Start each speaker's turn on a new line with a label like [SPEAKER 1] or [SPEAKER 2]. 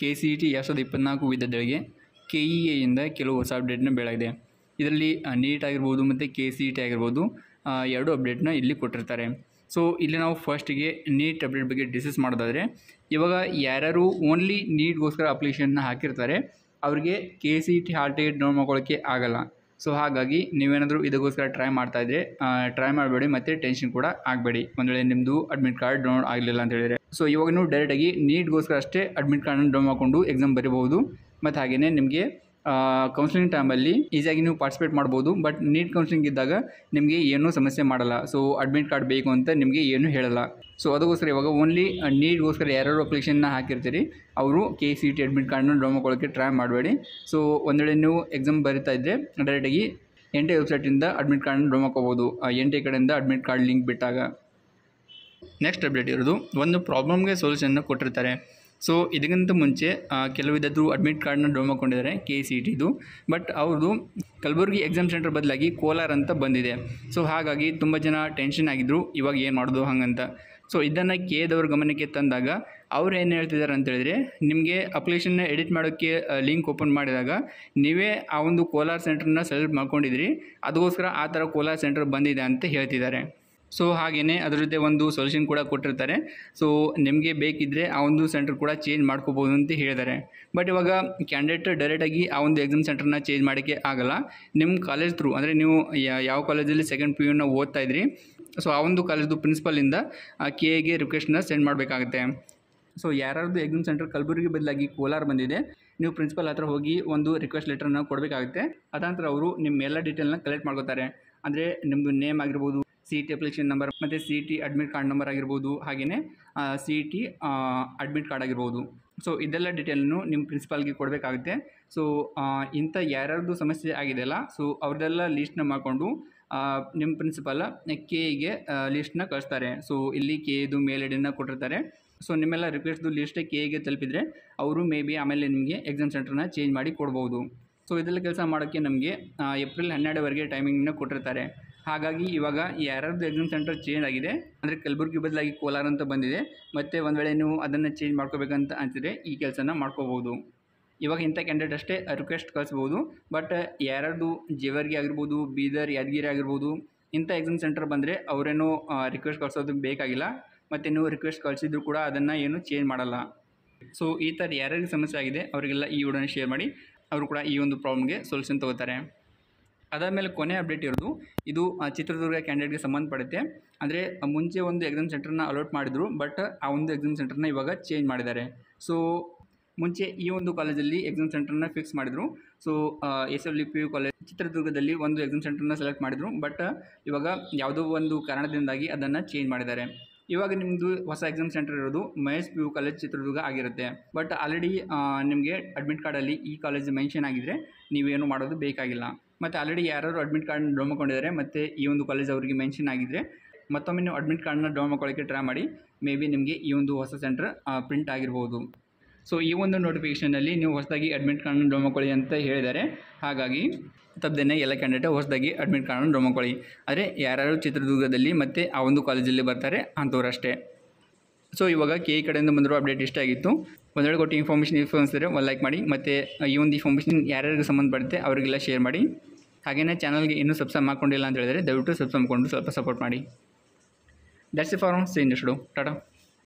[SPEAKER 1] K C E T ಎರಡು ಸಾವಿರದ ಇಪ್ಪತ್ತ್ನಾಲ್ಕು ವಿದ್ಯಾರ್ಥಿಗಳಿಗೆ ಕೆ ಇ ಇಂದ ಕೆಲವು ಹೊಸ ಅಪ್ಡೇಟ್ನ ಬೆಳಗಿದೆ ಇದರಲ್ಲಿ ನೀಟ್ ಆಗಿರ್ಬೋದು ಮತ್ತು ಕೆ ಸಿ ಇ ಟಿ ಆಗಿರ್ಬೋದು ಎರಡು ಅಪ್ಡೇಟ್ನ ಇಲ್ಲಿ ಕೊಟ್ಟಿರ್ತಾರೆ ಸೊ ಇಲ್ಲಿ ನಾವು ಫಸ್ಟಿಗೆ ನೀಟ್ ಅಪ್ಡೇಟ್ ಬಗ್ಗೆ ಡಿಸ್ಕಸ್ ಮಾಡೋದಾದರೆ ಇವಾಗ ಯಾರ್ಯಾರು ಓನ್ಲಿ ನೀಟ್ಗೋಸ್ಕರ ಅಪ್ಲಿಕೇಶನ್ನ ಹಾಕಿರ್ತಾರೆ ಅವರಿಗೆ K C E T hall ticket down ಮಾಡ್ಕೊಳ್ಳೋಕ್ಕೆ ಆಗೋಲ್ಲ ಸೊ ಹಾಗಾಗಿ ನೀವೇನಾದರೂ ಇದಕ್ಕೋಸ್ಕರ ಟ್ರೈ ಮಾಡ್ತಾಯಿದ್ರೆ ಟ್ರೈ ಮಾಡಬೇಡಿ ಮತ್ತು ಟೆನ್ಷನ್ ಕೂಡ ಆಗಬೇಡಿ ಒಂದು ವೇಳೆ ನಿಮ್ಮದು ಅಡ್ಮಿಟ್ ಕಾರ್ಡ್ ಡೌನ್ಲೋಡ್ ಆಗಲಿಲ್ಲ ಅಂತ ಹೇಳಿದರೆ ಸೊ ಇವಾಗ ನೀವು ಡೈರೆಕ್ಟಾಗಿ ನೀಟ್ಗೋಸ್ಕರ ಅಷ್ಟೇ ಅಡ್ಮಿಟ್ ಕಾರ್ಡನ್ನು ಡೌನ್ ಮಾಡಿಕೊಂಡು ಎಕ್ಸಾಮ್ ಬರಿಬೋದು ಮತ್ತು ಹಾಗೆಯೇ ನಿಮಗೆ ಕೌನ್ಸಿಲಿಂಗ್ ಟೈಮಲ್ಲಿ ಈಸಿಯಾಗಿ ನೀವು ಪಾರ್ಟಿಸಿಪೇಟ್ ಮಾಡ್ಬೋದು ಬಟ್ ನೀಟ್ ಕೌನ್ಸಿಲಿಂಗ್ ಇದ್ದಾಗ ನಿಮಗೆ ಏನೂ ಸಮಸ್ಯೆ ಮಾಡಲ್ಲ ಸೊ ಅಡ್ಮಿಟ್ ಕಾರ್ಡ್ ಬೇಕು ಅಂತ ನಿಮಗೆ ಏನೂ ಹೇಳಲ್ಲ ಸೊ ಅದಕ್ಕೋಸ್ಕರ ಇವಾಗ ಓನ್ಲಿ ನೀಟ್ಗೋಸ್ಕರ ಯಾರ್ಯಾರು ಅಪ್ಲಿಕೇಶನ್ನ ಹಾಕಿರ್ತೀರಿ ಅವರು ಕೆ ಸಿ ಟಿ ಅಡ್ಮಿಟ್ ಕಾರ್ಡನ್ನು ಡ್ರಾ ಮಾಡ್ಕೊಳ್ಳೋಕ್ಕೆ ಟ್ರೈ ಮಾಡಬೇಡಿ ಸೊ ಒಂದು ನೀವು ಎಕ್ಸಾಮ್ ಬರಿತಾ ಇದ್ದರೆ ಡೈರೆಕ್ಟಾಗಿ ಎನ್ ಟಿ ವೆಬ್ಸೈಟಿಂದ ಅಡ್ಮಿಟ್ ಕಾರ್ಡನ್ನು ಡ್ರಾ ಮಾಡ್ಕೋಬೋದು ಎನ್ ಟಿ ಕಡೆಯಿಂದ ಅಡ್ಮಿಟ್ ಕಾರ್ಡ್ ಲಿಂಕ್ ಬಿಟ್ಟಾಗ ನೆಕ್ಸ್ಟ್ ಅಪ್ಡೇಟ್ ಇರೋದು ಒಂದು ಪ್ರಾಬ್ಲಮ್ಗೆ ಸೊಲ್ಯೂಷನ್ನ ಕೊಟ್ಟಿರ್ತಾರೆ ಸೊ ಇದಕ್ಕಿಂತ ಮುಂಚೆ ಕೆಲವಿದಾದ್ರು ಅಡ್ಮಿಟ್ ಕಾರ್ಡ್ನ ಡೌನ್ ಮಾಡ್ಕೊಂಡಿದ್ದಾರೆ ಕೆ ಸಿ ಇ ಟಿದು ಬಟ್ ಅವ್ರದು ಕಲಬುರಗಿ ಎಕ್ಸಾಮ್ ಸೆಂಟರ್ ಬದಲಾಗಿ ಕೋಲಾರ ಅಂತ ಬಂದಿದೆ ಸೊ ಹಾಗಾಗಿ ತುಂಬ ಜನ ಟೆನ್ಷನ್ ಆಗಿದ್ದರು ಇವಾಗ ಏನು ಮಾಡೋದು ಹಂಗಂತ ಸೊ ಇದನ್ನು ಕೆ ದವ್ರ ಗಮನಕ್ಕೆ ತಂದಾಗ ಅವ್ರು ಏನು ಹೇಳ್ತಿದ್ದಾರೆ ಅಂತೇಳಿದರೆ ನಿಮಗೆ ಅಪ್ಲಿಕೇಶನ್ನ ಎಡಿಟ್ ಮಾಡೋಕ್ಕೆ ಲಿಂಕ್ ಓಪನ್ ಮಾಡಿದಾಗ ನೀವೇ ಆ ಒಂದು ಕೋಲಾರ ಸೆಂಟ್ರನ್ನ ಸೆಲೆಕ್ಟ್ ಮಾಡ್ಕೊಂಡಿದ್ರಿ ಅದಕ್ಕೋಸ್ಕರ ಆ ಥರ ಕೋಲಾರ ಸೆಂಟರ್ ಬಂದಿದೆ ಅಂತ ಹೇಳ್ತಿದ್ದಾರೆ ಸೊ ಹಾಗೆಯೇ ಅದರ ಜೊತೆ ಒಂದು ಸೊಲ್ಯೂಷನ್ ಕೂಡ ಕೊಟ್ಟಿರ್ತಾರೆ ಸೊ ನಿಮಗೆ ಬೇಕಿದ್ದರೆ ಆ ಒಂದು ಸೆಂಟರ್ ಕೂಡ ಚೇಂಜ್ ಮಾಡ್ಕೋಬೋದು ಅಂತ ಹೇಳಿದ್ದಾರೆ ಬಟ್ ಇವಾಗ ಕ್ಯಾಂಡಿಡೇಟ್ ಡೈರೆಕ್ಟಾಗಿ ಆ ಒಂದು ಎಕ್ಸಾಮ್ ಸೆಂಟರ್ನ ಚೇಂಜ್ ಮಾಡೋಕ್ಕೆ ಆಗಲ್ಲ ನಿಮ್ಮ ಕಾಲೇಜ್ ಥ್ರೂ ಅಂದರೆ ನೀವು ಯಾವ ಕಾಲೇಜಲ್ಲಿ ಸೆಕೆಂಡ್ ಪಿ ಯುನ ಓದ್ತಾ ಇದ್ರಿ ಸೊ ಆ ಒಂದು ಕಾಲೇಜು ಪ್ರಿನ್ಸಿಪಲಿಂದ ಕೆ ಎಗೆ ರಿಕ್ವೆಸ್ಟನ್ನ ಸೆಂಡ್ ಮಾಡಬೇಕಾಗುತ್ತೆ ಸೊ ಯಾರ್ಯಾರ್ದು ಎಕ್ಸಾಮ್ ಸೆಂಟರ್ ಕಲಬುರಗಿ ಬದಲಾಗಿ ಕೋಲಾರ ಬಂದಿದೆ ನೀವು ಪ್ರಿನ್ಸಿಪಲ್ ಹತ್ರ ಹೋಗಿ ಒಂದು ರಿಕ್ವೆಸ್ಟ್ ಲೆಟರ್ನ ಕೊಡಬೇಕಾಗುತ್ತೆ ನಂತರ ಅವರು ನಿಮ್ಮ ಎಲ್ಲ ಡೀಟೇಲ್ನ ಕಲೆಕ್ಟ್ ಮಾಡ್ಕೋತಾರೆ ಅಂದರೆ ನಿಮ್ಮದು ನೇಮ್ ಆಗಿರ್ಬೋದು C E T application number ಮತ್ತು C E T admit card number ಆಗಿರ್ಬೋದು ಹಾಗೆಯೇ C E T admit card ಆಗಿರ್ಬೋದು ಸೊ ಇದೆಲ್ಲ ಡೀಟೇಲನ್ನು ನಿಮ್ಮ ಪ್ರಿನ್ಸಿಪಾಲ್ಗೆ ಕೊಡಬೇಕಾಗುತ್ತೆ ಸೊ ಇಂಥ ಯಾರ್ಯಾರ್ದು ಸಮಸ್ಯೆ ಆಗಿದೆಯಲ್ಲ ಸೊ ಅವ್ರದ್ದೆಲ್ಲ ಲೀಸ್ಟ್ನ ಮಾಡಿಕೊಂಡು ನಿಮ್ಮ ಪ್ರಿನ್ಸಿಪಾಲ್ ಕೆಗೆ ಲೀಸ್ಟ್ನ ಕಳಿಸ್ತಾರೆ ಸೊ ಇಲ್ಲಿ ಕೆ ಇದು ಮೇಲ್ ಐಡಿನ ಕೊಟ್ಟಿರ್ತಾರೆ ಸೊ ನಿಮ್ಮೆಲ್ಲ ರಿಕ್ವೆಸ್ಟ್ದು ಕೆ ಗೆ ತಲುಪಿದರೆ ಅವರು ಮೇ ಬಿ ಆಮೇಲೆ ನಿಮಗೆ ಎಕ್ಸಾಮ್ ಸೆಂಟರ್ನ ಚೇಂಜ್ ಮಾಡಿ ಕೊಡ್ಬೋದು ಸೊ ಇದೆಲ್ಲ ಕೆಲಸ ಮಾಡೋಕ್ಕೆ ನಮಗೆ ಏಪ್ರಿಲ್ ಹನ್ನೆರಡುವರೆಗೆ ಟೈಮಿಂಗ್ನ ಕೊಟ್ಟಿರ್ತಾರೆ ಹಾಗಾಗಿ ಇವಾಗ ಯಾರ್ಯಾರ್ದು ಎಕ್ಸಾಮ್ ಸೆಂಟರ್ ಚೇಂಜ್ ಆಗಿದೆ ಅಂದರೆ ಕಲಬುರಗಿ ಬದಲಾಗಿ ಕೋಲಾರ ಅಂತ ಬಂದಿದೆ ಮತ್ತು ಒಂದು ವೇಳೆ ನೀವು ಅದನ್ನು ಚೇಂಜ್ ಮಾಡ್ಕೋಬೇಕಂತ ಅಂತಿದ್ರೆ ಈ ಕೆಲಸನ ಮಾಡ್ಕೋಬೋದು ಇವಾಗ ಇಂಥ ಕ್ಯಾಂಡಿಡೇಟ್ ಅಷ್ಟೇ ರಿಕ್ವೆಸ್ಟ್ ಕಳಿಸ್ಬೋದು ಬಟ್ ಯಾರ್ಯಾರ್ದು ಜೇವರ್ಗಿ ಆಗಿರ್ಬೋದು ಬೀದರ್ ಯಾದಗಿರಿ ಆಗಿರ್ಬೋದು ಇಂಥ ಎಕ್ಸಾಮ್ ಸೆಂಟರ್ ಬಂದರೆ ಅವರೇನು ರಿಕ್ವೆಸ್ಟ್ ಕಳ್ಸೋದಕ್ಕೆ ಬೇಕಾಗಿಲ್ಲ ಮತ್ತು ನೀವು ರಿಕ್ವೆಸ್ಟ್ ಕಳಿಸಿದ್ರು ಕೂಡ ಅದನ್ನು ಏನು ಚೇಂಜ್ ಮಾಡಲ್ಲ ಸೊ ಈ ಥರ ಯಾರ್ಯಾರಿಗೆ ಸಮಸ್ಯೆ ಆಗಿದೆ ಅವರಿಗೆಲ್ಲ ಈ ವಿಡಿಯೋನ ಶೇರ್ ಮಾಡಿ ಅವರು ಕೂಡ ಈ ಒಂದು ಪ್ರಾಬ್ಲಮ್ಗೆ ಸೊಲ್ಯೂಷನ್ ತಗೋತಾರೆ ಮೇಲೆ ಕೊನೆ ಅಪ್ಡೇಟ್ ಇರೋದು ಇದು ಚಿತ್ರದುರ್ಗ ಕ್ಯಾಂಡಿಡೇಟ್ಗೆ ಸಂಬಂಧಪಡುತ್ತೆ ಅಂದರೆ ಮುಂಚೆ ಒಂದು ಎಕ್ಸಾಮ್ ಸೆಂಟರ್ನ ಅಲೋಟ್ ಮಾಡಿದರು ಬಟ್ ಆ ಒಂದು ಎಕ್ಸಾಮ್ ಸೆಂಟರ್ನ ಇವಾಗ ಚೇಂಜ್ ಮಾಡಿದ್ದಾರೆ ಸೊ ಮುಂಚೆ ಈ ಒಂದು ಕಾಲೇಜಲ್ಲಿ ಎಕ್ಸಾಮ್ ಸೆಂಟರ್ನ ಫಿಕ್ಸ್ ಮಾಡಿದರು so S L P U college ಚಿತ್ರದುರ್ಗದಲ್ಲಿ ಒಂದು ಎಕ್ಸಾಮ್ ಸೆಂಟರ್ನ ಸೆಲೆಕ್ಟ್ ಮಾಡಿದರು ಬಟ್ ಇವಾಗ ಯಾವುದೋ ಒಂದು ಕಾರಣದಿಂದಾಗಿ ಅದನ್ನು ಚೇಂಜ್ ಮಾಡಿದ್ದಾರೆ ಇವಾಗ ನಿಮ್ಮದು ಹೊಸ ಎಕ್ಸಾಮ್ ಸೆಂಟರ್ ಇರೋದು Mahesh P U college Chitradurga ಆಗಿರುತ್ತೆ ಬಟ್ ಆಲ್ರೆಡಿ ನಿಮಗೆ ಅಡ್ಮಿಟ್ ಕಾರ್ಡಲ್ಲಿ ಈ ಕಾಲೇಜ್ ಮೆನ್ಷನ್ ಆಗಿದ್ದರೆ ನೀವೇನು ಮಾಡೋದು ಬೇಕಾಗಿಲ್ಲ ಮತ್ತು ಆಲ್ರೆಡಿ ಯಾರು ಅಡ್ಮಿಟ್ ಕಾರ್ಡ್ ಡೌನ್ ಮಾಡ್ಕೊಂಡಿದ್ದಾರೆ ಮತ್ತು ಈ ಒಂದು ಕಾಲೇಜ್ ಅವರಿಗೆ ಮೆನ್ಷನ್ ಆಗಿದ್ದರೆ ಮತ್ತೊಮ್ಮೆ ನೀವು ಅಡ್ಮಿಟ್ ಕಾರ್ಡ್ನ ಡೌನ್ ಮಾಡ್ಕೊಳ್ಳೋಕ್ಕೆ ಟ್ರೈ ಮಾಡಿ ಮೇ ಬಿ ನಿಮಗೆ ಈ ಒಂದು ಹೊಸ ಸೆಂಟರ್ ಪ್ರಿಂಟ್ ಆಗಿರ್ಬೋದು ಸೊ ಈ ಒಂದು ನೋಟಿಫಿಕೇಷನಲ್ಲಿ ನೀವು ಹೊಸದಾಗಿ ಅಡ್ಮಿಟ್ ಕಾರ್ಡ್ನ ಡೌನ್ ಅಂತ ಹೇಳಿದ್ದಾರೆ ಹಾಗಾಗಿ ತಪ್ಪದೇನೆ ಎಲ್ಲ ಕ್ಯಾಂಡಿಡೇಟ್ ಹೊಸದಾಗಿ ಅಡ್ಮಿಟ್ ಕಾರ್ಡನ್ನು ಡೌನ್ ಮಾಡ್ಕೊಳ್ಳಿ ಆದರೆ ಯಾರು ಚಿತ್ರದುರ್ಗದಲ್ಲಿ ಮತ್ತು ಆ ಒಂದು ಕಾಲೇಜಲ್ಲಿ ಬರ್ತಾರೆ ಅಂಥವ್ರಷ್ಟೇ ಸೊ ಇವಾಗ ಕೆ ಈ ಕಡೆಯಿಂದ ಬಂದಿರೋ ಅಪ್ಡೇಟ್ ಇಷ್ಟ ಆಗಿತ್ತು ಒಂದೆರಡು ಕೊಟ್ಟು ಇನ್ಫಾರ್ಮೇಷನ್ ಇಫ್ ಅನ್ಸಿದ್ರೆ ಒಂದು ಲೈಕ್ ಮಾಡಿ ಮತ್ತು ಈ ಒಂದು ಇನ್ಫಾರ್ಮೇಷನ್ ಯಾರ್ಯಾರಿಗೆ ಸಂಬಂಧ ಅವರಿಗೆಲ್ಲ ಶೇರ್ ಮಾಡಿ ಹಾಗೆಯೇ ಚಾನಲ್ಗೆ ಇನ್ನೂ ಸಬ್ಸ್ಕ್ರೈಬ್ ಮಾಡ್ಕೊಂಡಿಲ್ಲ ಅಂತ ಹೇಳಿದರೆ ದಯವಿಟ್ಟು ಸಬ್ಸ್ಕ್ರೈಬ್ ಮಾಡಿಕೊಂಡು ಸ್ವಲ್ಪ ಸಪೋರ್ಟ್ ಮಾಡಿ ದಟ್ಸ್ ಫಾರ್ ಸೀನ್ ಎಷ್ಟು ಟಾಟಾ